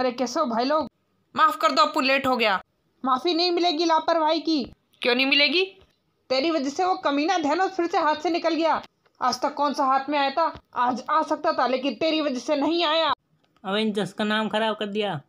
अरे कैसे हो भाई लोग माफ़ कर दो अपू लेट हो गया माफ़ी नहीं मिलेगी लापरवाही की क्यों नहीं मिलेगी तेरी वजह से वो कमीना धैनो फिर से हाथ से निकल गया आज तक कौन सा हाथ में आया था आज आ सकता था लेकिन तेरी वजह से नहीं आया अब इन जस का नाम खराब कर दिया